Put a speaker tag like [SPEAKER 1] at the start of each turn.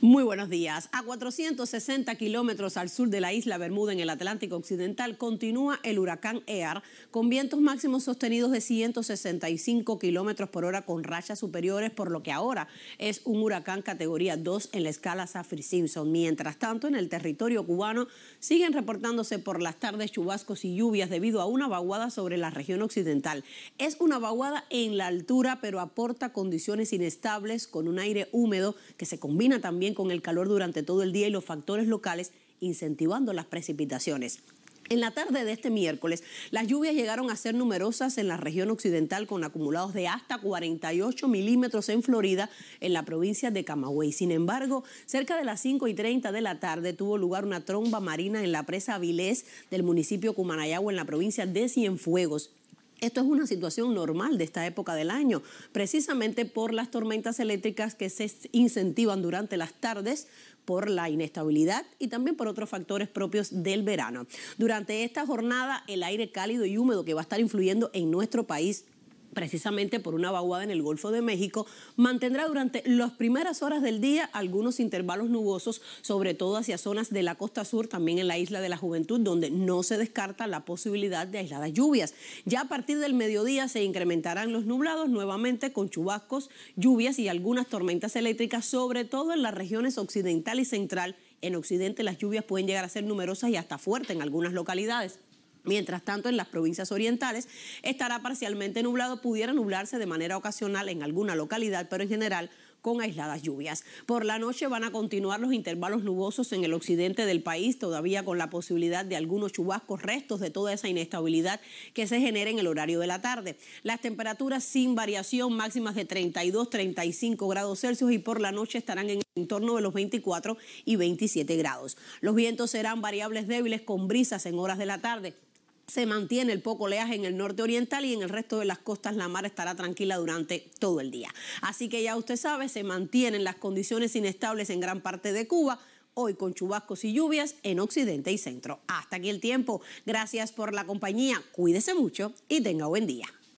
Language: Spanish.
[SPEAKER 1] Muy buenos días. A 460 kilómetros al sur de la isla Bermuda en el Atlántico Occidental continúa el huracán EAR con vientos máximos sostenidos de 165 kilómetros por hora con rachas superiores, por lo que ahora es un huracán categoría 2 en la escala Saffir-Simpson. Mientras tanto, en el territorio cubano siguen reportándose por las tardes chubascos y lluvias debido a una vaguada sobre la región occidental. Es una vaguada en la altura, pero aporta condiciones inestables con un aire húmedo que se combina también con el calor durante todo el día y los factores locales incentivando las precipitaciones. En la tarde de este miércoles, las lluvias llegaron a ser numerosas en la región occidental con acumulados de hasta 48 milímetros en Florida, en la provincia de Camagüey. Sin embargo, cerca de las 5 y 30 de la tarde tuvo lugar una tromba marina en la presa Avilés del municipio Cumanayagua, en la provincia de Cienfuegos. Esto es una situación normal de esta época del año, precisamente por las tormentas eléctricas que se incentivan durante las tardes por la inestabilidad y también por otros factores propios del verano. Durante esta jornada, el aire cálido y húmedo que va a estar influyendo en nuestro país precisamente por una vaguada en el Golfo de México, mantendrá durante las primeras horas del día algunos intervalos nubosos, sobre todo hacia zonas de la costa sur, también en la isla de la Juventud, donde no se descarta la posibilidad de aisladas lluvias. Ya a partir del mediodía se incrementarán los nublados nuevamente con chubascos, lluvias y algunas tormentas eléctricas, sobre todo en las regiones occidental y central. En Occidente las lluvias pueden llegar a ser numerosas y hasta fuertes en algunas localidades. Mientras tanto, en las provincias orientales estará parcialmente nublado, pudiera nublarse de manera ocasional en alguna localidad, pero en general con aisladas lluvias. Por la noche van a continuar los intervalos nubosos en el occidente del país, todavía con la posibilidad de algunos chubascos, restos de toda esa inestabilidad que se genera en el horario de la tarde. Las temperaturas sin variación, máximas de 32, 35 grados Celsius y por la noche estarán en torno de los 24 y 27 grados. Los vientos serán variables débiles con brisas en horas de la tarde se mantiene el poco oleaje en el norte oriental y en el resto de las costas la mar estará tranquila durante todo el día. Así que ya usted sabe, se mantienen las condiciones inestables en gran parte de Cuba. Hoy con chubascos y lluvias en occidente y centro. Hasta aquí el tiempo. Gracias por la compañía. Cuídese mucho y tenga buen día.